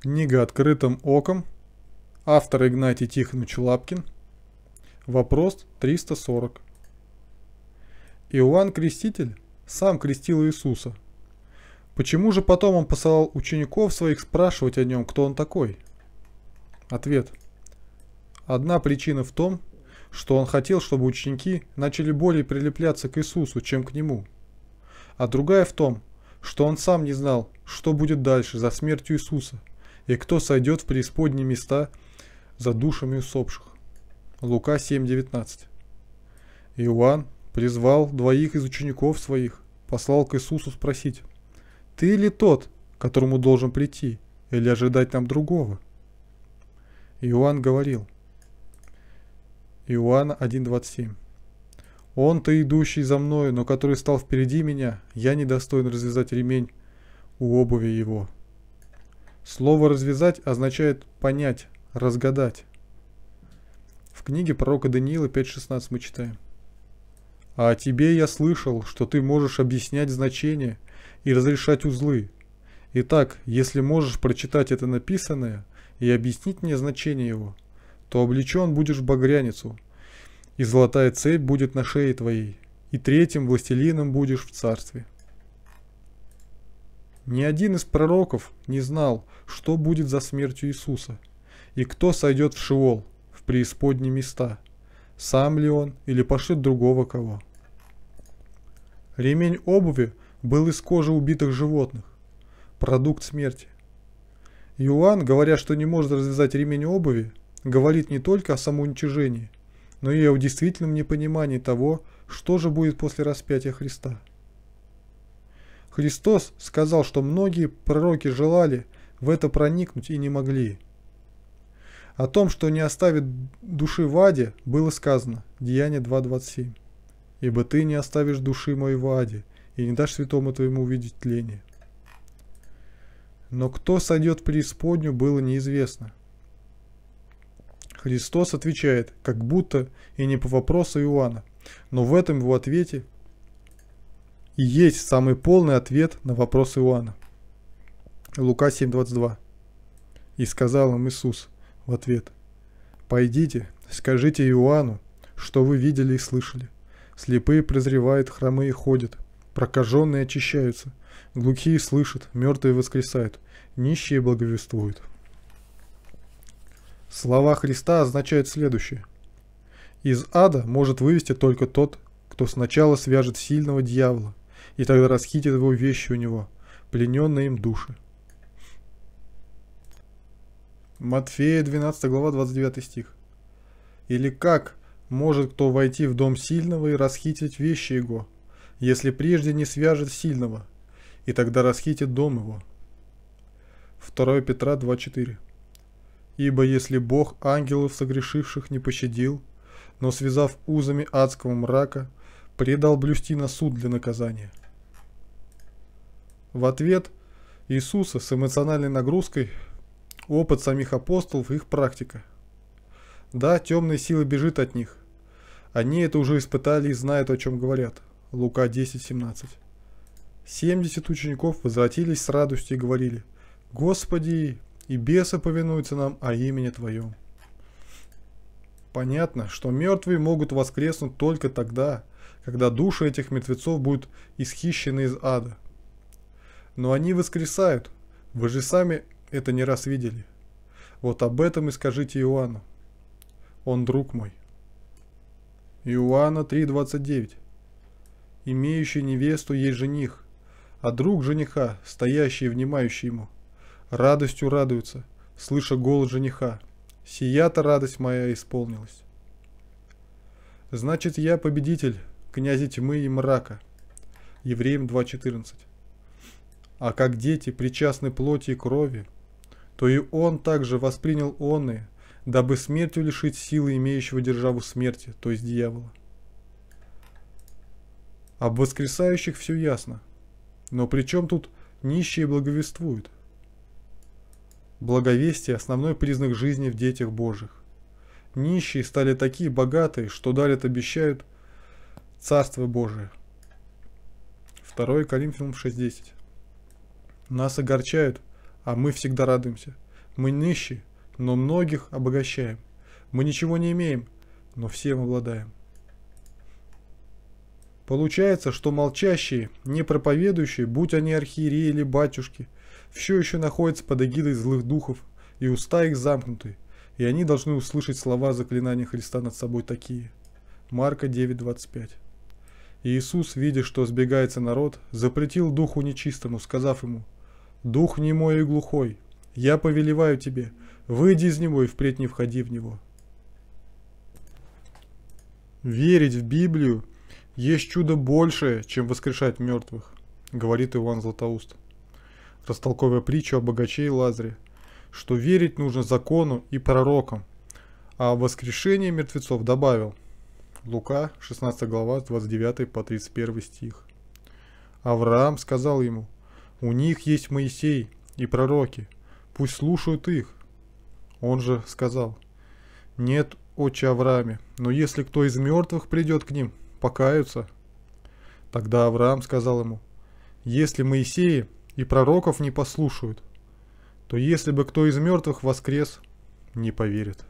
Книга «Открытым оком». Автор Игнатий Тихонович Лапкин. Вопрос 340. Иоанн Креститель сам крестил Иисуса. Почему же потом он посылал учеников своих спрашивать о нем, кто он такой? Ответ. Одна причина в том, что он хотел, чтобы ученики начали более прилепляться к Иисусу, чем к нему. А другая в том, что он сам не знал, что будет дальше за смертью Иисуса – и кто сойдет в преисподние места за душами усопших. Лука 7.19 Иоанн призвал двоих из учеников своих, послал к Иисусу спросить, «Ты ли тот, которому должен прийти, или ожидать нам другого?» Иоанн говорил, Иоанна 1.27 «Он-то идущий за мною, но который стал впереди меня, я не достоин развязать ремень у обуви его». Слово «развязать» означает «понять», «разгадать». В книге пророка Даниила 5.16 мы читаем. «А о тебе я слышал, что ты можешь объяснять значения и разрешать узлы. Итак, если можешь прочитать это написанное и объяснить мне значение его, то облечен будешь в багряницу, и золотая цепь будет на шее твоей, и третьим властелином будешь в царстве». Ни один из пророков не знал, что будет за смертью Иисуса, и кто сойдет в Шиол, в преисподние места, сам ли он или пошлет другого кого. Ремень обуви был из кожи убитых животных, продукт смерти. Иоанн, говоря, что не может развязать ремень обуви, говорит не только о самоуничижении, но и о действительном непонимании того, что же будет после распятия Христа. Христос сказал, что многие пророки желали в это проникнуть и не могли. О том, что не оставит души в аде, было сказано, Деяние 2.27. «Ибо ты не оставишь души моей в аде, и не дашь святому твоему увидеть тление». Но кто сойдет в преисподню, было неизвестно. Христос отвечает, как будто и не по вопросу Иоанна, но в этом его ответе и есть самый полный ответ на вопрос Иоанна. Лука 7:22. И сказал им Иисус в ответ, «Пойдите, скажите Иоанну, что вы видели и слышали. Слепые прозревают, хромые ходят, прокаженные очищаются, глухие слышат, мертвые воскресают, нищие благовествуют». Слова Христа означают следующее. Из ада может вывести только тот, кто сначала свяжет сильного дьявола, и тогда расхитит его вещи у него, плененные им души. Матфея 12 глава 29 стих. Или как может кто войти в дом сильного и расхитить вещи его, если прежде не свяжет сильного, и тогда расхитит дом его? 2 Петра 2.4 Ибо если Бог ангелов согрешивших не пощадил, но связав узами адского мрака, предал блюсти на суд для наказания – в ответ Иисуса с эмоциональной нагрузкой опыт самих апостолов и их практика. Да, темная сила бежит от них. Они это уже испытали и знают, о чем говорят. Лука 10.17 70 учеников возвратились с радостью и говорили, «Господи, и бесы повинуются нам о имени Твоем». Понятно, что мертвые могут воскреснуть только тогда, когда души этих мертвецов будут исхищены из ада – но они воскресают. Вы же сами это не раз видели. Вот об этом и скажите Иоанну. Он друг мой. Иоанна 3.29 Имеющий невесту есть жених, а друг жениха, стоящий и внимающий ему, радостью радуется, слыша голос жениха. Сията радость моя исполнилась. Значит, я победитель, князи тьмы и мрака. Евреям 2.14 а как дети причастны плоти и крови, то и он также воспринял оны, дабы смертью лишить силы имеющего державу смерти, то есть дьявола. Об воскресающих все ясно, но при чем тут нищие благовествуют? Благовестие – основной признак жизни в детях Божьих. Нищие стали такие богатые, что дарят обещают Царство Божие. 2 Коринфянам 6.10 нас огорчают, а мы всегда радуемся. Мы нищие, но многих обогащаем. Мы ничего не имеем, но всем обладаем. Получается, что молчащие, не проповедующие, будь они архиереи или батюшки, все еще находятся под эгидой злых духов, и уста их замкнуты, и они должны услышать слова заклинания Христа над собой такие. Марка 9.25 Иисус, видя, что сбегается народ, запретил духу нечистому, сказав ему – дух немой и глухой, я повелеваю тебе, выйди из него и впредь не входи в него. Верить в Библию есть чудо большее, чем воскрешать мертвых, говорит Иван Златоуст, растолковывая притчу о богаче и Лазаре, что верить нужно закону и пророкам, а воскрешение мертвецов добавил Лука, 16 глава, 29 по 31 стих. Авраам сказал ему – у них есть Моисей и пророки, пусть слушают их. Он же сказал, нет, отче Аврааме, но если кто из мертвых придет к ним, покаются. Тогда Авраам сказал ему, если Моисеи и пророков не послушают, то если бы кто из мертвых воскрес, не поверит.